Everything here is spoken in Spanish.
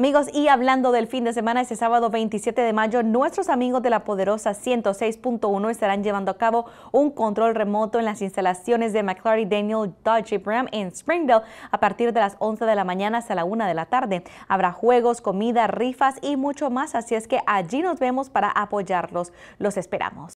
Amigos, y hablando del fin de semana, este sábado 27 de mayo, nuestros amigos de la poderosa 106.1 estarán llevando a cabo un control remoto en las instalaciones de McClary Daniel Dodge Ram en Springdale a partir de las 11 de la mañana hasta la 1 de la tarde. Habrá juegos, comida, rifas y mucho más, así es que allí nos vemos para apoyarlos. Los esperamos.